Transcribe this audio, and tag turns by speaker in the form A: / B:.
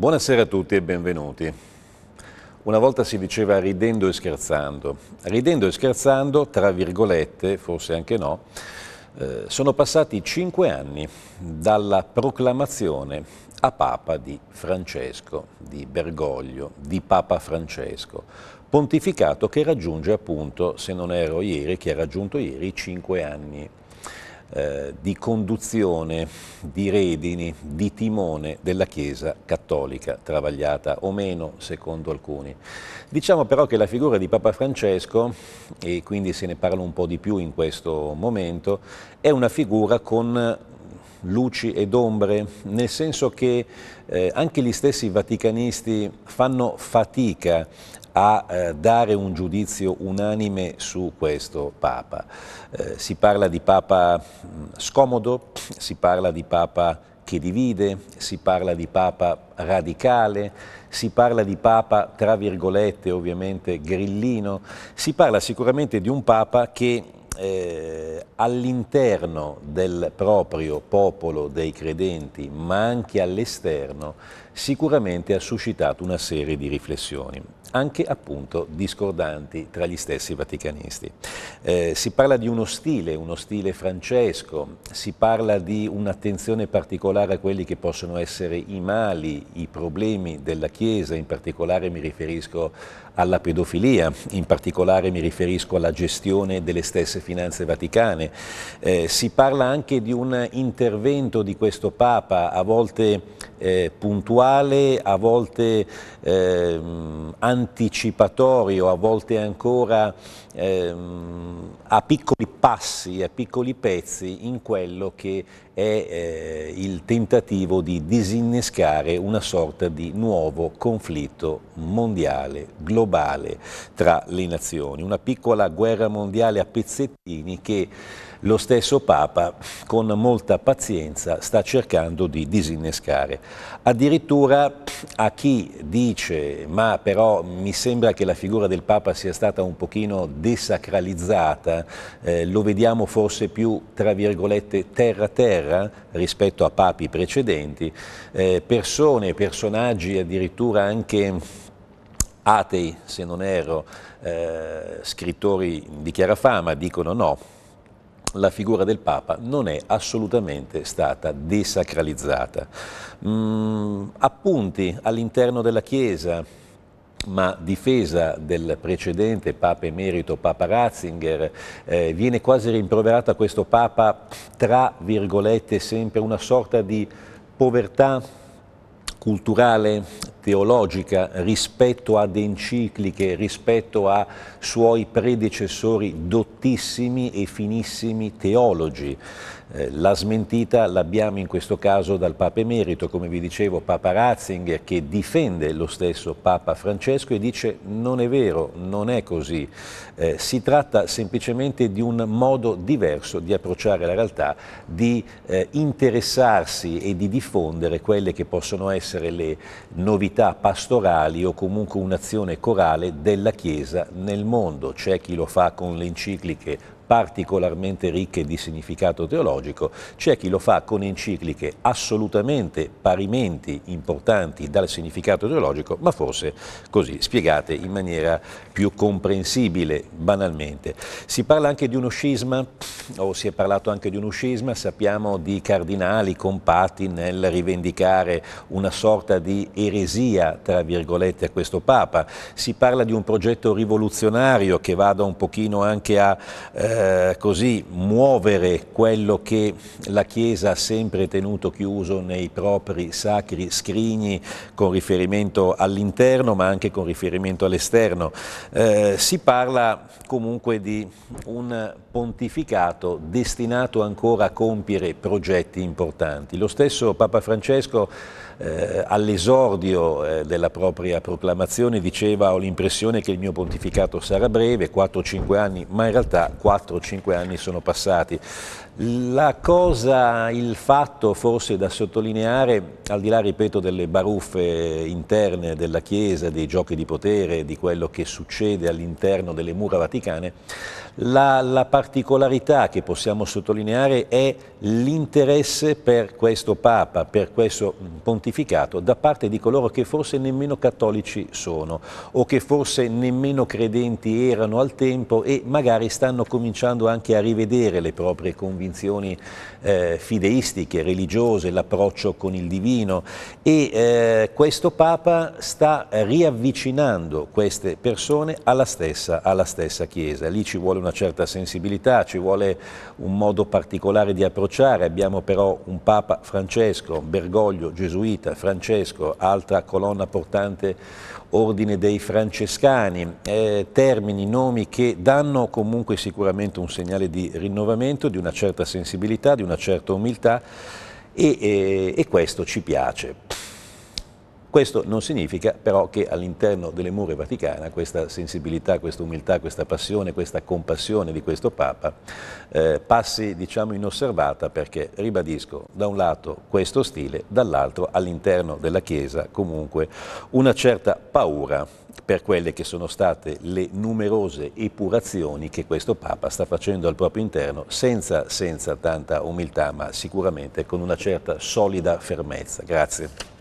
A: Buonasera a tutti e benvenuti. Una volta si diceva ridendo e scherzando. Ridendo e scherzando, tra virgolette, forse anche no, eh, sono passati cinque anni dalla proclamazione a Papa di Francesco, di Bergoglio, di Papa Francesco, pontificato che raggiunge appunto, se non ero ieri, che ha raggiunto ieri, i cinque anni. Eh, di conduzione, di redini, di timone della Chiesa cattolica, travagliata o meno secondo alcuni. Diciamo però che la figura di Papa Francesco, e quindi se ne parla un po' di più in questo momento, è una figura con luci ed ombre, nel senso che eh, anche gli stessi vaticanisti fanno fatica a eh, dare un giudizio unanime su questo Papa. Eh, si parla di Papa mm, scomodo, si parla di Papa che divide, si parla di Papa radicale, si parla di Papa, tra virgolette, ovviamente grillino, si parla sicuramente di un Papa che eh, all'interno del proprio popolo dei credenti, ma anche all'esterno, sicuramente ha suscitato una serie di riflessioni anche appunto discordanti tra gli stessi vaticanisti. Eh, si parla di uno stile, uno stile francesco, si parla di un'attenzione particolare a quelli che possono essere i mali, i problemi della Chiesa, in particolare mi riferisco alla pedofilia, in particolare mi riferisco alla gestione delle stesse finanze vaticane. Eh, si parla anche di un intervento di questo Papa, a volte eh, puntuale, a volte eh, anticipatorio, a volte ancora ehm, a piccoli passi, a piccoli pezzi in quello che è eh, il tentativo di disinnescare una sorta di nuovo conflitto mondiale, globale tra le nazioni, una piccola guerra mondiale a pezzettini che lo stesso Papa con molta pazienza sta cercando di disinnescare. Addirittura a chi dice ma però mi sembra che la figura del Papa sia stata un pochino desacralizzata, eh, lo vediamo forse più tra virgolette terra terra, terra rispetto a papi precedenti, eh, persone, personaggi addirittura anche atei, se non erro, eh, scrittori di chiara fama, dicono no, la figura del Papa non è assolutamente stata desacralizzata. Mm, appunti all'interno della Chiesa, ma difesa del precedente Papa Emerito, Papa Ratzinger, eh, viene quasi rimproverata questo Papa, tra virgolette, sempre una sorta di povertà culturale, teologica rispetto ad encicliche, rispetto a suoi predecessori dottissimi e finissimi teologi. Eh, la smentita l'abbiamo in questo caso dal Papa Emerito, come vi dicevo Papa Ratzinger che difende lo stesso Papa Francesco e dice non è vero, non è così, eh, si tratta semplicemente di un modo diverso di approcciare la realtà, di eh, interessarsi e di diffondere quelle che possono essere essere le novità pastorali o comunque un'azione corale della Chiesa nel mondo. C'è chi lo fa con le encicliche particolarmente ricche di significato teologico, c'è chi lo fa con encicliche assolutamente parimenti importanti dal significato teologico, ma forse così spiegate in maniera più comprensibile banalmente. Si parla anche di uno scisma, o si è parlato anche di uno scisma, sappiamo di cardinali compatti nel rivendicare una sorta di eresia, tra virgolette, a questo Papa. Si parla di un progetto rivoluzionario che vada un pochino anche a... Eh, eh, così muovere quello che la Chiesa ha sempre tenuto chiuso nei propri sacri scrigni con riferimento all'interno ma anche con riferimento all'esterno. Eh, si parla comunque di un pontificato destinato ancora a compiere progetti importanti. Lo stesso Papa Francesco eh, all'esordio eh, della propria proclamazione diceva ho l'impressione che il mio pontificato sarà breve, 4-5 anni, ma in realtà 4 4 5 anni sono passati. La cosa, il fatto forse da sottolineare, al di là, ripeto, delle baruffe interne della Chiesa, dei giochi di potere, di quello che succede all'interno delle mura vaticane, la, la particolarità che possiamo sottolineare è l'interesse per questo Papa, per questo pontificato, da parte di coloro che forse nemmeno cattolici sono o che forse nemmeno credenti erano al tempo e magari stanno cominciando cominciando anche a rivedere le proprie convinzioni eh, fideistiche, religiose, l'approccio con il divino e eh, questo Papa sta riavvicinando queste persone alla stessa, alla stessa Chiesa. Lì ci vuole una certa sensibilità, ci vuole un modo particolare di approcciare, abbiamo però un Papa Francesco, Bergoglio, Gesuita, Francesco, altra colonna portante Ordine dei Francescani, eh, termini, nomi che danno comunque sicuramente sicuramente un segnale di rinnovamento, di una certa sensibilità, di una certa umiltà e, e, eh, e questo ci piace. Questo non significa però che all'interno delle mura vaticana questa sensibilità, questa umiltà, questa passione, questa compassione di questo Papa eh, passi diciamo inosservata perché, ribadisco, da un lato questo stile, dall'altro all'interno della Chiesa comunque una certa paura per quelle che sono state le numerose epurazioni che questo Papa sta facendo al proprio interno senza, senza tanta umiltà ma sicuramente con una certa solida fermezza. Grazie.